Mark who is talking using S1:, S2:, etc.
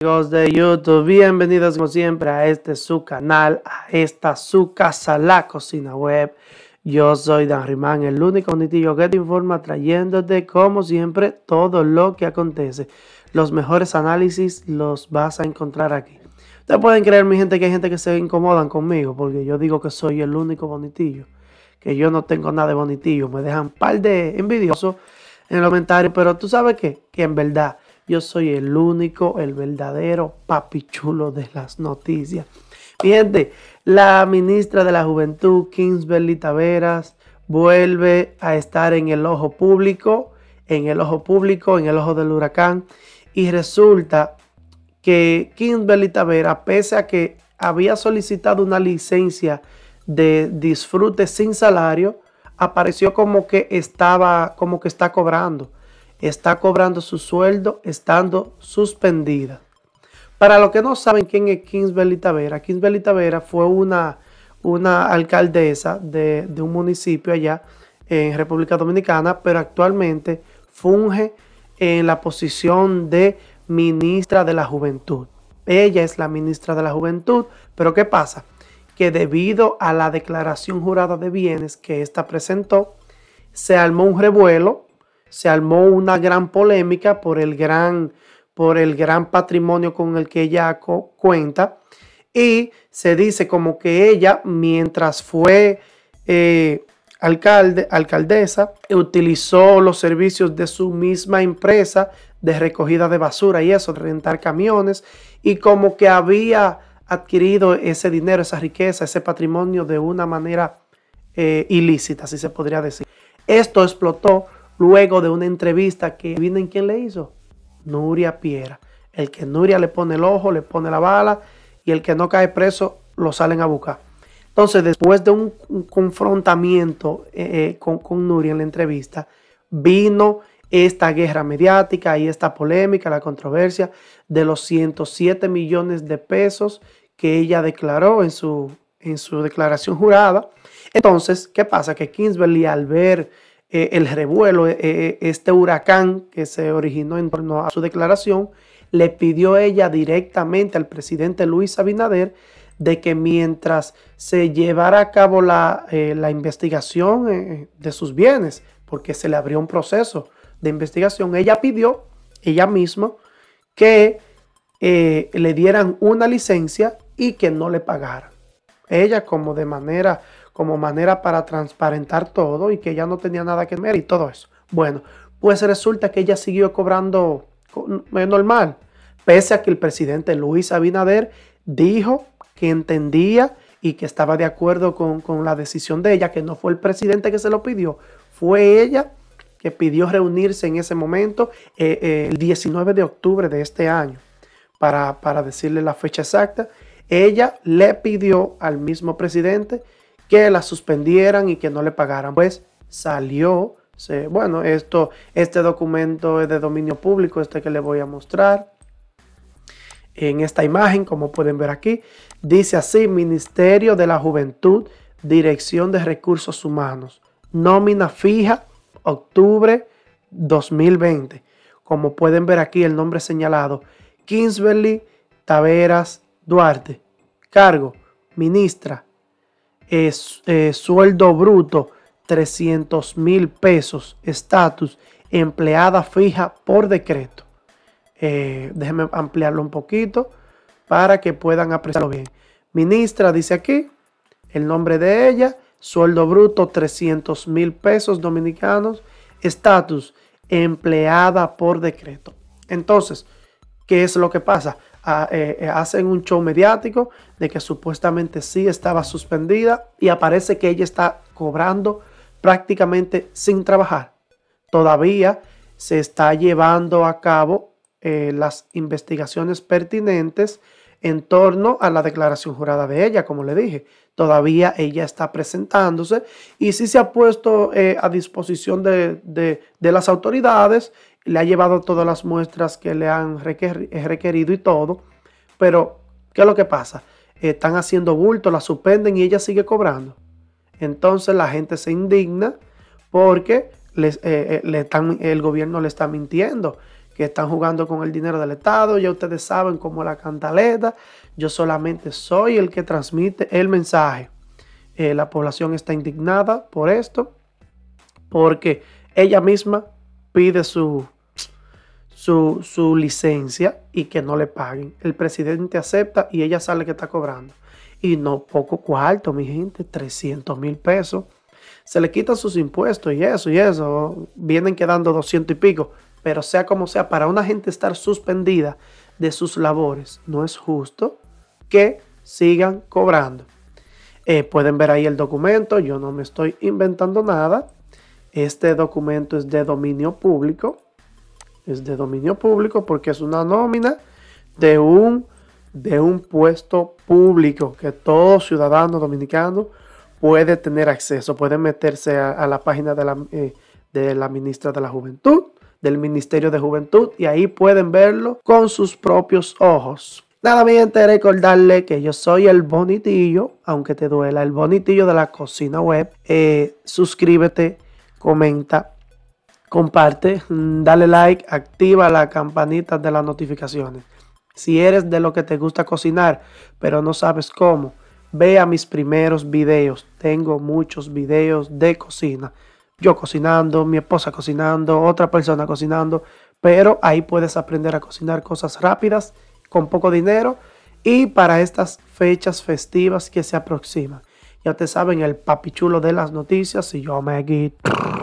S1: Amigos de YouTube, bienvenidos como siempre a este su canal, a esta su casa, la cocina web. Yo soy Dan Rimán, el único bonitillo que te informa trayéndote como siempre todo lo que acontece. Los mejores análisis los vas a encontrar aquí. Ustedes pueden creer, mi gente, que hay gente que se incomodan conmigo porque yo digo que soy el único bonitillo, que yo no tengo nada de bonitillo. Me dejan par de envidiosos en los comentarios, pero tú sabes que en verdad yo soy el único, el verdadero papichulo de las noticias. Miren, la ministra de la Juventud, belli Taveras, vuelve a estar en el ojo público, en el ojo público, en el ojo del huracán. Y resulta que Kimberly Taveras, pese a que había solicitado una licencia de disfrute sin salario, apareció como que estaba, como que está cobrando está cobrando su sueldo estando suspendida. Para los que no saben quién es Vera, Tavera, Bellita Tavera fue una, una alcaldesa de, de, un municipio allá en República Dominicana, pero actualmente funge en la posición de ministra de la Juventud. Ella es la ministra de la Juventud, pero ¿qué pasa? Que debido a la declaración jurada de bienes que ésta presentó, se armó un revuelo se armó una gran polémica por el gran, por el gran patrimonio con el que ella cuenta. Y se dice como que ella, mientras fue eh, alcalde, alcaldesa, utilizó los servicios de su misma empresa de recogida de basura y eso, de rentar camiones, y como que había adquirido ese dinero, esa riqueza, ese patrimonio de una manera eh, ilícita, si se podría decir. Esto explotó luego de una entrevista que ¿vienen quién le hizo? Nuria Piera. El que Nuria le pone el ojo, le pone la bala y el que no cae preso lo salen a buscar. Entonces, después de un, confrontamiento eh, eh, con, Nuria en la entrevista, vino esta guerra mediática y esta polémica, la controversia de los 107 millones de pesos que ella declaró en su, en su declaración jurada. Entonces, ¿qué pasa? Que Kingsbury al ver eh, el revuelo, eh, eh, este huracán que se originó en torno a su declaración, le pidió ella directamente al presidente Luis Abinader de que mientras se llevara a cabo la, la investigación de sus bienes, porque se le abrió un proceso de investigación, ella pidió, ella misma, que le dieran una licencia y que no le pagaran. Ella como de manera como manera para transparentar todo y que ella no tenía nada que ver y todo eso. Bueno, pues resulta que ella siguió cobrando eh, normal, pese a que el presidente Luis Abinader dijo que entendía y que estaba de acuerdo con, la decisión de ella, que no fue el presidente que se lo pidió, fue ella que pidió reunirse en ese momento, eh, eh, el 19 de octubre de este año, para, para decirle la fecha exacta. Ella le pidió al mismo presidente que la suspendieran y que no le pagaran. Pues salió, bueno, esto, este documento es de dominio público, este que le voy a mostrar. En esta imagen, como pueden ver aquí, dice así, Ministerio de la Juventud, Dirección de Recursos Humanos, nómina fija, octubre 2020. Como pueden ver aquí el nombre señalado, Kingsbury Taveras Duarte. Cargo, ministra, es eh, sueldo bruto 300 mil pesos, estatus empleada fija por decreto. Eh, déjenme ampliarlo un poquito para que puedan apreciarlo bien. Ministra dice aquí el nombre de ella, sueldo bruto 300 mil pesos dominicanos, estatus empleada por decreto. Entonces, ¿qué es lo que pasa? Eh, eh, hacen un show mediático de que supuestamente sí estaba suspendida y aparece que ella está cobrando prácticamente sin trabajar. Todavía se está llevando a cabo eh, las investigaciones pertinentes en torno a la declaración jurada de ella, como le dije. Todavía ella está presentándose y sí se ha puesto eh, a disposición de, las autoridades, le ha llevado todas las muestras que le han requerido y todo, pero ¿qué es lo que pasa? están haciendo bulto, la suspenden y ella sigue cobrando. Entonces la gente se indigna porque eh, eh, le el gobierno le está mintiendo que están jugando con el dinero del Estado. Ya ustedes saben cómo la cantaleta. Yo solamente soy el que transmite el mensaje. Eh, la población está indignada por esto, porque ella misma pide su, su, su, licencia y que no le paguen. El presidente acepta y ella sale que está cobrando. Y no poco cuarto, mi gente, 300 mil pesos. Se le quitan sus impuestos y eso y eso. Vienen quedando 200 y pico. Pero sea como sea, para una gente estar suspendida de sus labores, no es justo que sigan cobrando. Eh, pueden ver ahí el documento, yo no me estoy inventando nada. Este documento es de dominio público. Es de dominio público porque es una nómina de un, de un puesto público que todo ciudadano dominicano puede tener acceso. puede meterse a, la página de la, eh, de la ministra de la Juventud del Ministerio de Juventud y ahí pueden verlo con sus propios ojos. Nada, más te recordarle que yo soy el bonitillo, aunque te duela, el bonitillo de la cocina web. Eh, suscríbete, comenta, comparte, mm, dale like, activa la campanita de las notificaciones. Si eres de lo que te gusta cocinar, pero no sabes cómo, vea mis primeros videos. Tengo muchos videos de cocina yo cocinando, mi esposa cocinando, otra persona cocinando, pero ahí puedes aprender a cocinar cosas rápidas, con poco dinero y para estas fechas festivas que se aproximan. Ya te saben, el papichulo de las noticias y yo me guito.